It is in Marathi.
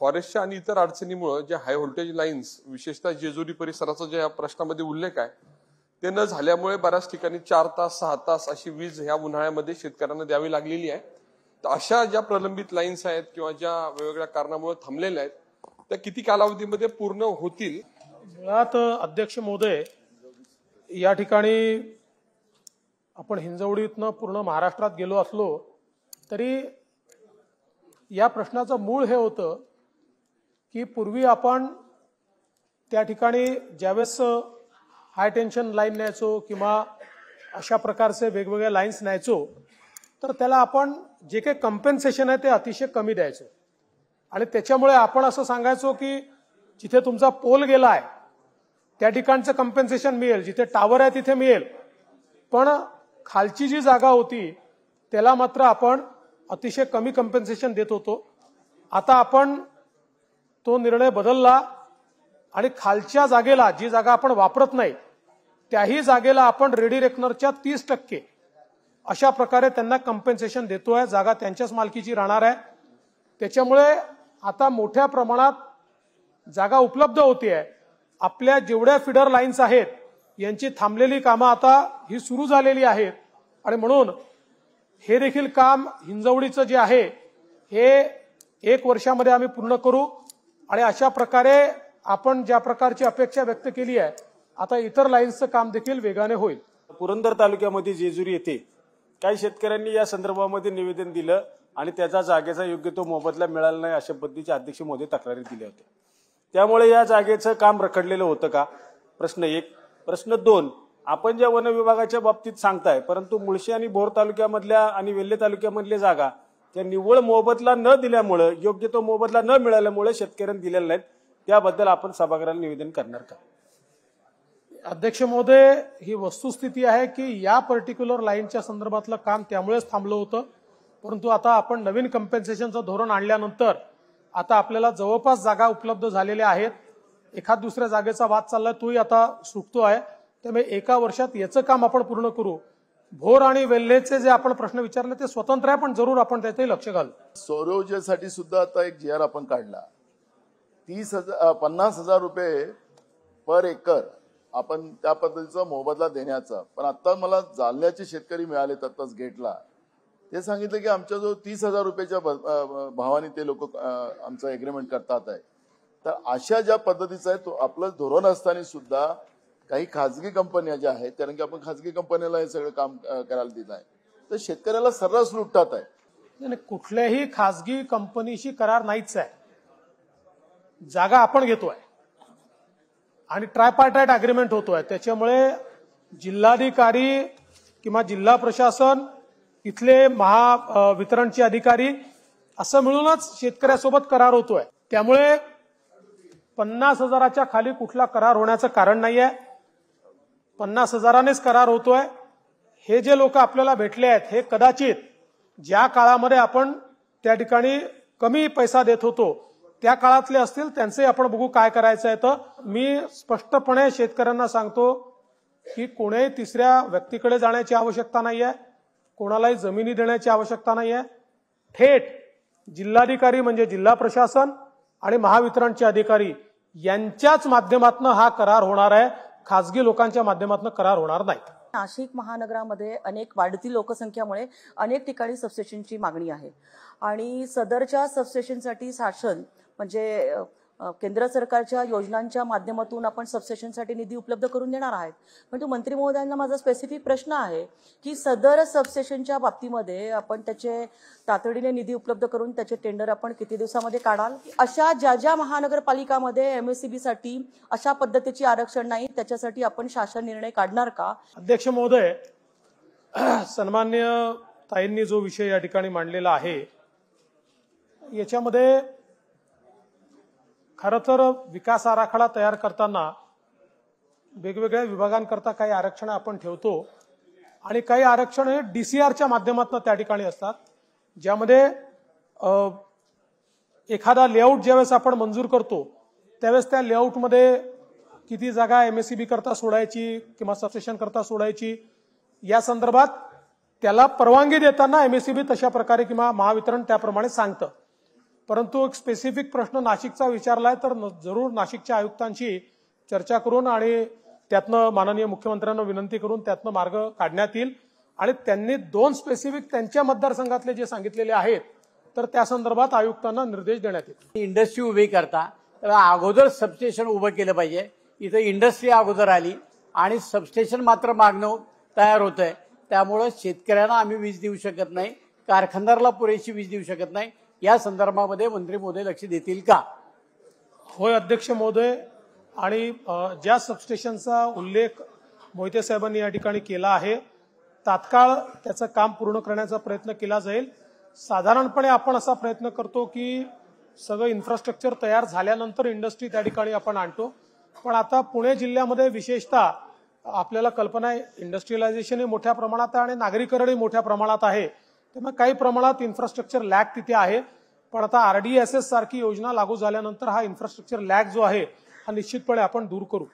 फॉरेस्टच्या आणि इतर अडचणीमुळे जे हाय व्होल्टेज लाईन्स विशेषतः जेजुरी परिसराचा जे या प्रश्नामध्ये उल्लेख आहे ते न झाल्यामुळे बऱ्याच ठिकाणी चार तास सहा तास अशी वीज ह्या उन्हाळ्यामध्ये शेतकऱ्यांना द्यावी लागलेली आहे तर अशा ज्या प्रलंबित लाईन्स आहेत किंवा ज्या वेगवेगळ्या कारणामुळे थांबलेल्या आहेत त्या किती कालावधीमध्ये पूर्ण होतील मुळात अध्यक्ष महोदय या ठिकाणी आपण हिंजवडीतनं पूर्ण महाराष्ट्रात गेलो असलो तरी या प्रश्नाचं मूळ हे होतं की पूर्वी आपण त्या ठिकाणी ज्यावेळेस हाय टेन्शन लाईन न्यायचो किंवा अशा प्रकारचे वेगवेगळ्या लाईन्स न्यायचो तर त्याला आपण जे काही कम्पेन्सेशन आहे ते अतिशय कमी द्यायचो आणि त्याच्यामुळे आपण असं सांगायचो की जिथे तुमचा पोल गेला आहे त्या ठिकाणचं कम्पेन्सेशन मिळेल जिथे टावर आहे तिथे मिळेल पण खालची जी जागा होती त्याला मात्र आपण अतिशय कमी कम्पेन्सेशन देत होतो आता आपण तो निर्णय बदलला आणि खालच्या जागेला जी जागा आपण वापरत नाही त्याही जागेला आपण रेडी रेकनरच्या तीस टक्के अशा प्रकारे त्यांना कम्पेन्सेशन देतोय जागा त्यांच्याच मालकीची राहणार आहे त्याच्यामुळे आता मोठ्या प्रमाणात जागा उपलब्ध होती आहे आपल्या जेवढ्या फिडर लाईन्स आहेत यांची थांबलेली कामं आता ही सुरू झालेली आहेत आणि म्हणून हे देखील काम हिंजवडीचं जे आहे हे एक वर्षामध्ये आम्ही पूर्ण करू आणि अशा प्रकारे आपण ज्या प्रकारची अपेक्षा व्यक्त केली आहे आता इतर लाईन्सचं काम देखील वेगाने होईल पुरंदर तालुक्यामध्ये जेजुरी येथे काही शेतकऱ्यांनी या संदर्भामध्ये निवेदन दिलं आणि त्याचा जागेचा योग्य तो मोबदला मिळाला नाही अशा पद्धतीच्या अध्यक्ष मोदी तक्रारी दिल्या होत्या त्यामुळे या जागेचं काम रखडलेलं होतं का प्रश्न एक प्रश्न दोन आपण ज्या वन विभागाच्या बाबतीत सांगताय परंतु मुळशी आणि भोर तालुक्यामधल्या आणि वेल्हे तालुक्यामधल्या जागा त्या निव्वळ मोबदला न दिल्यामुळं योग्य तो मोबदला न मिळाल्यामुळे शेतकऱ्यांनी दिलेला नाहीत त्याबद्दल आपण सभागृहाला निवेदन करणार का अध्यक्ष महोदय ही वस्तुस्थिती आहे की या पर्टिक्युलर लाईनच्या संदर्भातलं काम त्यामुळेच थांबलं होतं परंतु आता आपण नवीन कम्पेन्सेशनचं धोरण आणल्यानंतर आता आपल्याला जवळपास जागा उपलब्ध झालेल्या आहेत एखाद दुसऱ्या जागेचा वाद चालला तोही आता सुटतो आहे त्यामुळे एका वर्षात याचं काम आपण पूर्ण करू भोर आणि वेल्हेचे जे आपण प्रश्न विचारले ते स्वतंत्र आहे पण जरूर आपण त्याचंही लक्ष घालू सौरोजेसाठी सुद्धा आता एक जी आर आपण काढला तीस हजार पन्नास हजार रुपये पर एकर आपण त्या पद्धतीचा मोबदला देण्याचा पण आता मला जालन्याचे शेतकरी मिळाले तत्ताच गेटला ते सांगितलं की आमच्या जो तीस हजार रुपयाच्या भावाने ते लोक आमचं एग्रीमेंट करतात आहे तर अशा ज्या पद्धतीचं आहे तो आपलं धोरण असताना सुद्धा काही खाजगी कंपन्या ज्या आहेत कारण की आपण खाजगी कंपन्याला हे सगळं काम करायला दिलं आहे तर शेतकऱ्याला सर्रास लुटतात आहे कुठल्याही खाजगी कंपनीशी करार नाहीच आहे जागा आपण घेतोय आणि ट्रायपार्टाईट अग्रीमेंट होतोय त्याच्यामुळे जिल्हाधिकारी किंवा जिल्हा प्रशासन इथले महावितरणचे अधिकारी असं मिळूनच शेतकऱ्यासोबत करार होतोय त्यामुळे पन्नास हजाराच्या खाली कुठला करार होण्याचं कारण नाही आहे पन्नास हजारानेच करार होतोय हे जे लोक आपल्याला भेटले आहेत हे कदाचित ज्या काळामध्ये आपण त्या ठिकाणी कमी पैसा देत होतो त्या काळातले असतील त्यांचे आपण बघू काय करायचं आहे तर मी स्पष्टपणे शेतकऱ्यांना सांगतो की कोणीही तिसऱ्या व्यक्तीकडे जाण्याची आवश्यकता नाही आहे कोणालाही जमिनी देण्याची आवश्यकता नाही आहे थेट जिल्हाधिकारी म्हणजे जिल्हा प्रशासन आणि महावितरणचे अधिकारी यांच्याच माध्यमातून हा करार होणार आहे खासगी लोकांच्या माध्यमातून करार होणार नाहीत नाशिक महानगरामध्ये अनेक वाढती लोकसंख्यामुळे अनेक ठिकाणी सबस्टेशनची मागणी आहे आणि सदरच्या सबस्टेशनसाठी शासन म्हणजे केंद्र सरकारच्या योजनांच्या माध्यमातून आपण सबसेशनसाठी निधी उपलब्ध करून देणार आहेत परंतु मंत्री महोदयांना माझा स्पेसिफिक प्रश्न आहे की सदर सबसेशनच्या बाबतीमध्ये आपण त्याचे तातडीने निधी उपलब्ध करून त्याचे टेंडर आपण किती दिवसामध्ये काढाल अशा ज्या ज्या महानगरपालिकामध्ये एम एस साठी अशा पद्धतीची आरक्षण नाही त्याच्यासाठी आपण शासन निर्णय काढणार का अध्यक्ष महोदय सन्मान्य ताईंनी जो विषय या ठिकाणी मांडलेला आहे याच्यामध्ये खरं तर विकास आराखडा तयार करताना वेगवेगळ्या विभागांकरता काही आरक्षण आपण ठेवतो आणि काही आरक्षण हे डी सी आरच्या माध्यमातून त्या ठिकाणी असतात ज्यामध्ये एखादा लेआउट ज्यावेळेस आपण मंजूर करतो त्यावेळेस त्या लेआउटमध्ये किती जागा एम एस सी करता सोडायची किंवा सबस्टेशन करता सोडायची या संदर्भात त्याला परवानगी देताना एम एस सी बी तशा प्रकारे किंवा महावितरण त्याप्रमाणे सांगतं परंतु एक स्पेसिफिक प्रश्न नाशिकचा विचारलाय तर जरूर नाशिकच्या आयुक्तांशी चर्चा करून आणि त्यातनं माननीय मुख्यमंत्र्यांना विनंती करून त्यातनं मार्ग काढण्यात येईल आणि त्यांनी दोन स्पेसिफिक त्यांच्या मतदारसंघातले जे सांगितलेले आहेत तर त्या संदर्भात आयुक्तांना निर्देश देण्यात येतील इंडस्ट्री उभी करता तर अगोदर सबस्टेशन उभं केलं पाहिजे इथं इंडस्ट्री अगोदर आली आणि सबस्टेशन मात्र मागणं तयार होत आहे त्यामुळे शेतकऱ्यांना आम्ही वीज देऊ शकत नाही कारखानदारला पुरेशी वीज देऊ शकत नाही या संदर्भामध्ये मंत्री मोदय लक्ष देतील का होय अध्यक्ष महोदय आणि ज्या सबस्टेशनचा उल्लेख मोहिते साहेबांनी या ठिकाणी केला आहे तात्काळ त्याचं काम पूर्ण करण्याचा प्रयत्न केला जाईल साधारणपणे आपण असा प्रयत्न करतो की सगळं इन्फ्रास्ट्रक्चर तयार झाल्यानंतर इंडस्ट्री त्या ठिकाणी आपण आणतो पण आता पुणे जिल्ह्यामध्ये विशेषतः आपल्याला कल्पना आहे इंडस्ट्रीलायझेशनही मोठ्या प्रमाणात आहे आणि नागरीकरणही मोठ्या प्रमाणात आहे त्यामुळे काही प्रमाणात इन्फ्रास्ट्रक्चर लॅक तिथे आहे पण आता आरडीएसएस सारखी योजना लागू झाल्यानंतर हा इन्फ्रास्ट्रक्चर लॅक जो आहे हा निश्चितपणे आपण दूर करू